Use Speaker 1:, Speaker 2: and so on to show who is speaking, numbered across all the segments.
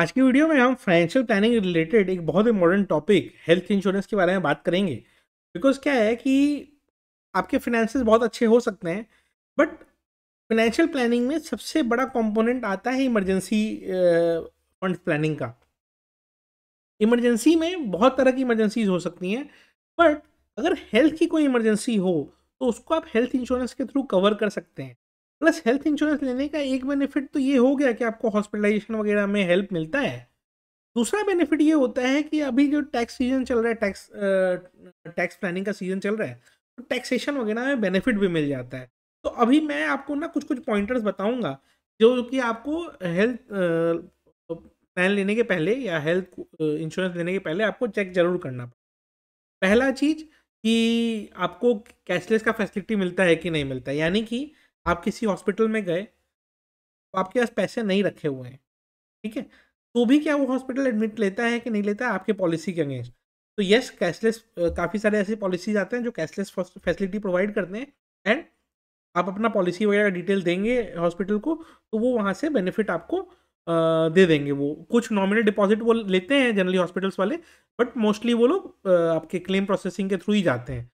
Speaker 1: आज की वीडियो में हम फाइनेंशियल प्लानिंग रिलेटेड एक बहुत इंपॉर्टेंट टॉपिक हेल्थ इंश्योरेंस के बारे में बात करेंगे बिकॉज क्या है कि आपके फाइनेंसेस बहुत अच्छे हो सकते हैं बट फाइनेंशियल प्लानिंग में सबसे बड़ा कंपोनेंट आता है इमरजेंसी फंड प्लानिंग का इमरजेंसी में बहुत तरह की इमरजेंसीज हो सकती हैं बट अगर हेल्थ की कोई इमरजेंसी हो तो उसको आप हेल्थ इंश्योरेंस के थ्रू कवर कर सकते हैं प्लस हेल्थ इंश्योरेंस लेने का एक बेनिफिट तो ये हो गया कि आपको हॉस्पिटलाइजेशन वगैरह में हेल्प मिलता है दूसरा बेनिफिट ये होता है कि अभी जो टैक्स सीजन चल रहा है टैक्स टैक्स प्लानिंग का सीजन चल रहा है तो टैक्सेशन वगैरह में बेनिफिट भी मिल जाता है तो अभी मैं आपको ना कुछ कुछ पॉइंटर्स बताऊंगा जो कि आपको हेल्थ प्लान लेने के पहले या हेल्थ इंश्योरेंस लेने के पहले आपको चेक जरूर करना पहला चीज़ कि आपको कैशलेस का फैसिलिटी मिलता है कि नहीं मिलता है यानी कि आप किसी हॉस्पिटल में गए तो आपके पास पैसे नहीं रखे हुए हैं ठीक है तो भी क्या वो हॉस्पिटल एडमिट लेता है कि नहीं लेता है आपके पॉलिसी के अगेंस्ट तो यस कैशलेस काफ़ी सारे ऐसे पॉलिसीज आते हैं जो कैशलेस फैसिलिटी प्रोवाइड करते हैं एंड आप अपना पॉलिसी वगैरह डिटेल देंगे हॉस्पिटल को तो वो वहाँ से बेनिफिट आपको आ, दे देंगे वो कुछ नॉमिनल डिपॉजिट वो लेते हैं जनरली हॉस्पिटल्स वाले बट मोस्टली वो लोग आपके क्लेम प्रोसेसिंग के थ्रू ही जाते हैं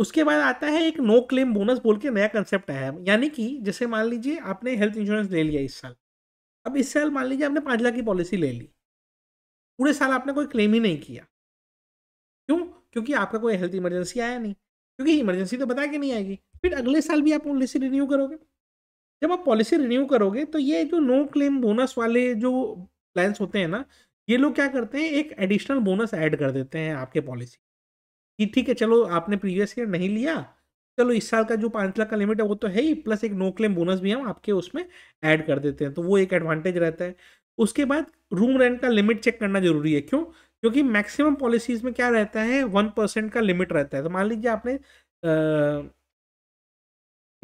Speaker 1: उसके बाद आता है एक नो क्लेम बोनस बोल के नया कंसेप्ट आया है यानी कि जैसे मान लीजिए आपने हेल्थ इंश्योरेंस ले लिया इस साल अब इस साल मान लीजिए आपने पाँच लाख की पॉलिसी ले ली पूरे साल आपने कोई क्लेम ही नहीं किया क्यों क्योंकि आपका कोई हेल्थ इमरजेंसी आया नहीं क्योंकि इमरजेंसी तो बता के नहीं आएगी फिर अगले साल भी आप पॉलिसी रिन्यू करोगे जब आप पॉलिसी रिन्यू करोगे तो ये जो नो क्लेम बोनस वाले जो प्लान्स होते हैं ना ये लोग क्या करते हैं एक एडिशनल बोनस ऐड कर देते हैं आपके पॉलिसी कि ठीक है चलो आपने प्रीवियस ईयर नहीं लिया चलो इस साल का जो पाँच लाख का लिमिट है वो तो है ही प्लस एक नो क्लेम बोनस भी हम आपके उसमें ऐड कर देते हैं तो वो एक एडवांटेज रहता है उसके बाद रूम रेंट का लिमिट चेक करना जरूरी है क्यों क्योंकि मैक्सिमम पॉलिसीज में क्या रहता है वन परसेंट का लिमिट रहता है तो मान लीजिए आपने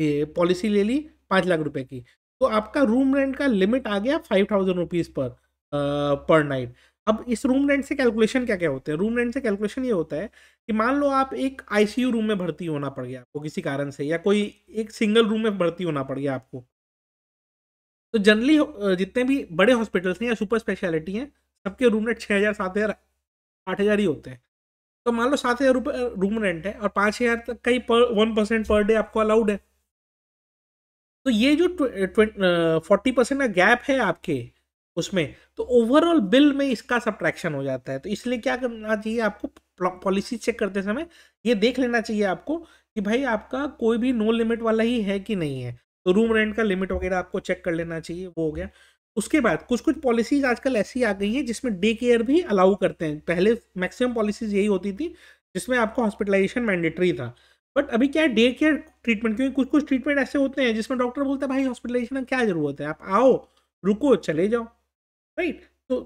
Speaker 1: ये पॉलिसी ले ली पाँच लाख रुपए की तो आपका रूम रेंट का लिमिट आ गया फाइव थाउजेंड रुपीज़ पर आ, पर नाइट अब इस रूम रेंट से कैलकुलेशन क्या क्या होते हैं रूम रेंट से कैलकुलेशन ये होता है कि मान लो आप एक आईसीयू रूम में भर्ती होना पड़ गया आपको किसी कारण से या कोई एक सिंगल रूम में भर्ती होना पड़ गया आपको तो जनरली जितने भी बड़े हॉस्पिटल्स हैं या सुपर स्पेशलिटी हैं सबके रूम रेंट छः हज़ार सात हज़ार आठ हज़ार ही होते हैं तो मान लो सात हज़ार रुपये रूम रेंट है और पाँच हज़ार तक का ही पर वन परसेंट पर डे आपको अलाउड है तो ये जो फोर्टी परसेंट का गैप है आपके उसमें तो ओवरऑल बिल में इसका सब्ट्रैक्शन हो जाता है तो इसलिए क्या करना चाहिए आपको पॉलिसी चेक करते समय ये देख लेना चाहिए आपको कि भाई आपका कोई भी नो लिमिट वाला ही है कि नहीं है तो रूम रेंट का लिमिट वगैरह आपको चेक कर लेना चाहिए वो हो गया उसके बाद कुछ कुछ पॉलिसीज आजकल ऐसी आ गई हैं जिसमें डे केयर भी अलाउ करते हैं पहले मैक्सिमम पॉलिसीज यही होती थी जिसमें आपको हॉस्पिटलाइजेशन मैंडेटरी था बट अभी क्या है डे केयर ट्रीटमेंट क्योंकि कुछ कुछ ट्रीटमेंट ऐसे होते हैं जिसमें डॉक्टर बोलता है भाई हॉस्पिटलाइजेशन क्या जरूरत है आप आओ रुको चले जाओ राइट तो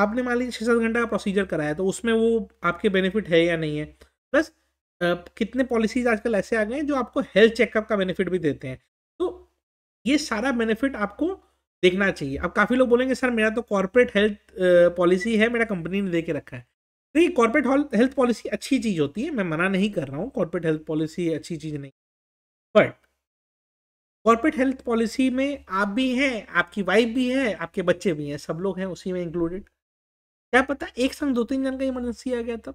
Speaker 1: आपने मान लीजिए छः सात घंटा का प्रोसीजर कराया तो उसमें वो आपके बेनिफिट है या नहीं है प्लस कितने पॉलिसीज आजकल ऐसे आ गए हैं जो आपको हेल्थ चेकअप का बेनिफिट भी देते हैं तो ये सारा बेनिफिट आपको देखना चाहिए अब काफ़ी लोग बोलेंगे सर मेरा तो कॉरपोरेट हेल्थ पॉलिसी है मेरा कंपनी ने दे के रखा है देखिए कॉरपोरेट हेल्थ पॉलिसी अच्छी चीज़ होती है मैं मना नहीं कर रहा हूँ कॉर्पोरेट हेल्थ पॉलिसी अच्छी चीज़ नहीं बट कॉर्पोरेट हेल्थ पॉलिसी में आप भी हैं आपकी वाइफ भी है आपके बच्चे भी हैं सब लोग हैं उसी में इंक्लूडेड क्या पता एक संग दो तीन जन का इमरजेंसी आ गया तब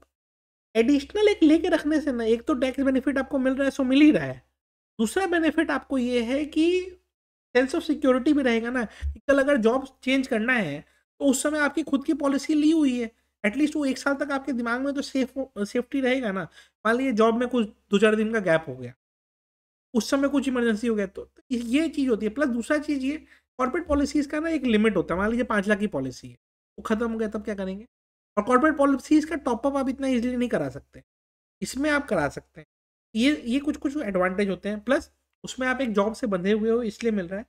Speaker 1: एडिशनल एक लेके रखने से ना एक तो टैक्स बेनिफिट आपको मिल रहा है सो मिल ही रहा है दूसरा बेनिफिट आपको ये है कि सेंस ऑफ सिक्योरिटी भी रहेगा ना कि कल अगर जॉब चेंज करना है तो उस समय आपकी खुद की पॉलिसी ली हुई है एटलीस्ट वो एक साल तक आपके दिमाग में तो सेफ सेफ्टी रहेगा ना मान लीजिए जॉब में कुछ दो चार दिन का गैप हो गया उस समय कुछ इमरजेंसी हो गया तो, तो ये चीज़ होती है प्लस दूसरा चीज़ ये कॉर्पोरेट पॉलिसीज़ का ना एक लिमिट होता है मान लीजिए पाँच लाख की पॉलिसी है वो खत्म हो गया तब क्या करेंगे और कॉर्पोरेट पॉलिसीज़ का टॉपअप आप इतना ईजिली नहीं करा सकते इसमें आप करा सकते हैं ये ये कुछ कुछ एडवांटेज होते हैं प्लस उसमें आप एक जॉब से बंधे हुए हो इसलिए मिल रहा है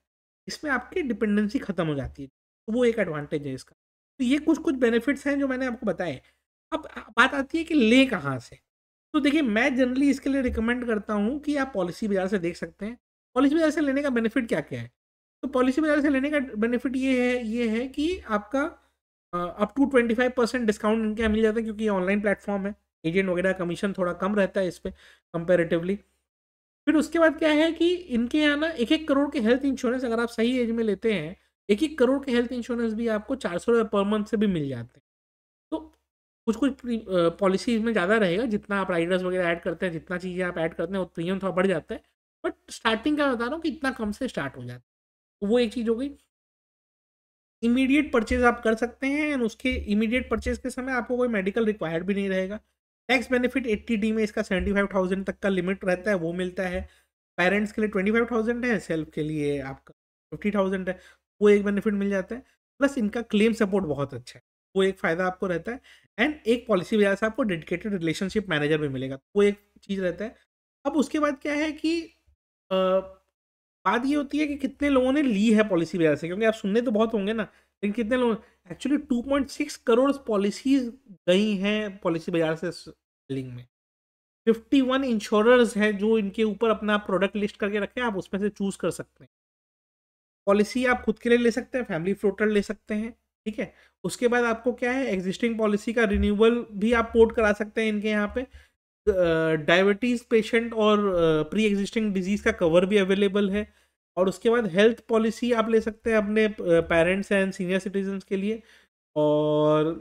Speaker 1: इसमें आपकी डिपेंडेंसी खत्म हो जाती है तो वो एक एडवांटेज है इसका तो ये कुछ कुछ बेनिफिट्स हैं जो मैंने आपको बताए अब बात आती है कि ले कहाँ से तो देखिए मैं जनरली इसके लिए रिकमेंड करता हूँ कि आप पॉलिसी बाजार से देख सकते हैं पॉलिसी बाजार से लेने का बेनिफिट क्या क्या है तो पॉलिसी बाजार से लेने का बेनिफिट ये है ये है कि आपका up to twenty five percent discount इनके मिल जाता है क्योंकि ये ऑनलाइन प्लेटफॉर्म है एजेंट वगैरह कमीशन थोड़ा कम रहता है इस पर कंपेरेटिवली फिर उसके बाद क्या है कि इनके यहाँ ना एक एक करोड़ के हेल्थ इंश्योरेंस अगर आप सही एज में लेते हैं एक एक करोड़ के हेल्थ इंश्योरेंस भी आपको चार सौ रुपये पर मंथ से भी मिल जाते हैं तो कुछ कुछ पॉलिसी इसमें ज़्यादा रहेगा जितना आप राइडर्स वगैरह ऐड करते हैं जितना चीज़ें आप ऐड करते हैं वो प्रीमियम थोड़ा बढ़ जाता है बट स्टार्टिंग का बता रहा हूँ कि इतना कम से स्टार्ट हो जाता है तो वो एक चीज़ हो गई इमीडिएट परचेज आप कर सकते हैं एंड उसके इमीडिएट परचेज के समय आपको कोई मेडिकल रिक्वायर्ड भी नहीं रहेगा टैक्स बेनिफिट एट्टी डी में इसका सेवेंटी फाइव थाउजेंड तक का लिमिट रहता है वो मिलता है पेरेंट्स के लिए ट्वेंटी फाइव थाउजेंड है सेल्फ के लिए आपका फिफ्टी थाउजेंड है वो एक बेनिफिट मिल जाता है प्लस इनका क्लेम सपोर्ट बहुत अच्छा है वो एक फ़ायदा आपको रहता है एंड एक पॉलिसी वजह से आपको डेडिकेटेड रिलेशनशिप मैनेजर भी मिलेगा वो एक चीज़ रहता है अब उसके बाद क्या है कि आ, बात ये होती है कि कितने लोगों ने ली है पॉलिसी वजह से क्योंकि आप सुनने तो बहुत होंगे ना लेकिन कितने लोग एक्चुअली 2.6 करोड़ पॉलिसीज गई हैं पॉलिसी बाजार से सेलिंग में 51 इंश्योरर्स हैं जो इनके ऊपर अपना प्रोडक्ट लिस्ट करके रखे हैं आप उसमें से चूज़ कर सकते हैं पॉलिसी आप खुद के लिए ले सकते हैं फैमिली फ्लोटर ले सकते हैं ठीक है उसके बाद आपको क्या है एग्जिस्टिंग पॉलिसी का रिन्यूअल भी आप पोर्ट करा सकते हैं इनके यहाँ पे डायबिटीज़ पेशेंट और प्री एग्जिस्टिंग डिजीज़ का कवर भी अवेलेबल है और उसके बाद हेल्थ पॉलिसी आप ले सकते हैं अपने पेरेंट्स एंड सीनियर सिटीजन के लिए और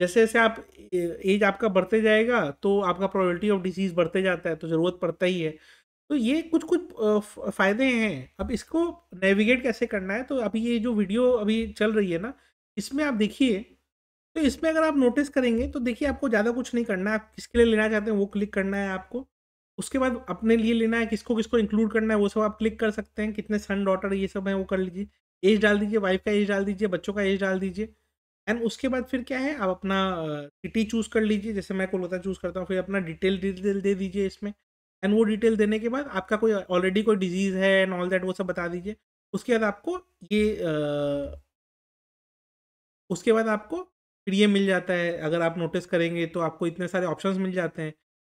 Speaker 1: जैसे जैसे आप एज आपका बढ़ते जाएगा तो आपका प्रोबेबिलिटी ऑफ डिजीज़ बढ़ते जाता है तो ज़रूरत पड़ता ही है तो ये कुछ कुछ फ़ायदे हैं अब इसको नेविगेट कैसे करना है तो अभी ये जो वीडियो अभी चल रही है ना इसमें आप देखिए तो इसमें अगर आप नोटिस करेंगे तो देखिए आपको ज़्यादा कुछ नहीं करना है आप किसके लिए लेना चाहते हैं वो क्लिक करना है आपको उसके बाद अपने लिए लेना है किसको किसको इंक्लूड करना है वो सब आप क्लिक कर सकते हैं कितने सन डॉटर ये सब है वो कर लीजिए एज डाल दीजिए वाइफ का एज डाल दीजिए बच्चों का एज डाल दीजिए एंड उसके बाद फिर क्या है आप अपना सिटी चूज़ कर लीजिए जैसे मैं कोलकाता चूज़ करता हूँ फिर अपना डिटेल डिटेल दे दीजिए इसमें एंड वो डिटेल देने के बाद आपका कोई ऑलरेडी कोई डिजीज़ है एंड ऑल दैट वो सब बता दीजिए उसके बाद आपको ये उसके बाद आपको प्रीमियम मिल जाता है अगर आप नोटिस करेंगे तो आपको इतने सारे ऑप्शंस मिल जाते हैं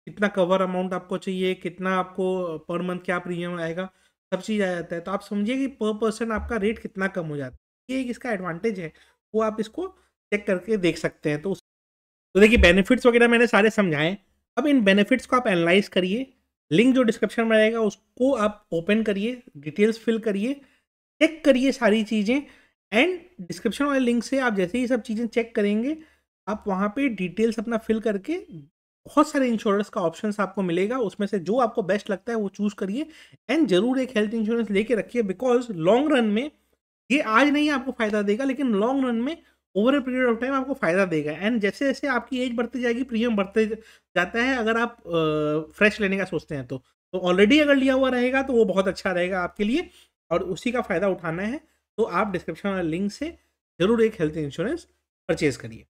Speaker 1: कितना कवर अमाउंट आपको चाहिए कितना आपको पर मंथ क्या प्रीमियम आएगा सब चीज़ आ जाता है तो आप समझिए कि पर पर्सन आपका रेट कितना कम हो जाता है ये एक इसका एडवांटेज है वो आप इसको चेक करके देख सकते हैं तो उस तो देखिए बेनिफिट्स वगैरह मैंने सारे समझाए अब इन बेनिफिट्स को आप एनालाइज करिए लिंक जो डिस्क्रिप्शन में रहेगा उसको आप ओपन करिए डिटेल्स फिल करिए चेक करिए सारी चीज़ें एंड डिस्क्रिप्शन वाले लिंक से आप जैसे ही सब चीज़ें चेक करेंगे आप वहाँ पे डिटेल्स अपना फिल करके बहुत सारे इंश्योरेंस का ऑप्शन आपको मिलेगा उसमें से जो आपको बेस्ट लगता है वो चूज़ करिए एंड ज़रूर एक हेल्थ इंश्योरेंस लेके रखिए बिकॉज लॉन्ग रन में ये आज नहीं आपको फ़ायदा देगा लेकिन लॉन्ग रन में over a period of time आपको फ़ायदा देगा एंड जैसे जैसे आपकी एज बढ़ती जाएगी प्रीमियम बढ़ते जाता है अगर आप फ्रेश लेने का सोचते हैं तो तो ऑलरेडी अगर लिया हुआ रहेगा तो वो बहुत अच्छा रहेगा आपके लिए और उसी का फ़ायदा उठाना है तो आप डिस्क्रिप्शन वाले लिंक से ज़रूर एक हेल्थ इंश्योरेंस परचेज करिए